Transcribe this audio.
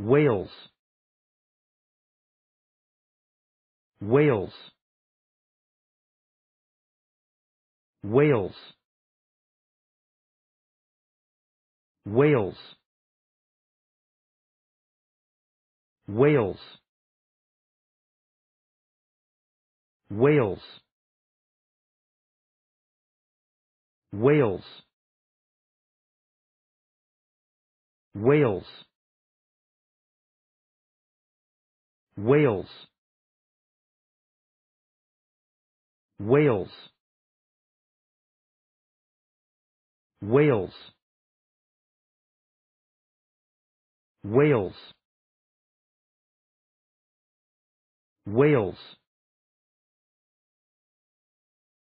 Wales, Wales, Wales, Wales, Wales, Wales, Wales, Wales. Wales Wales Wales Wales Wales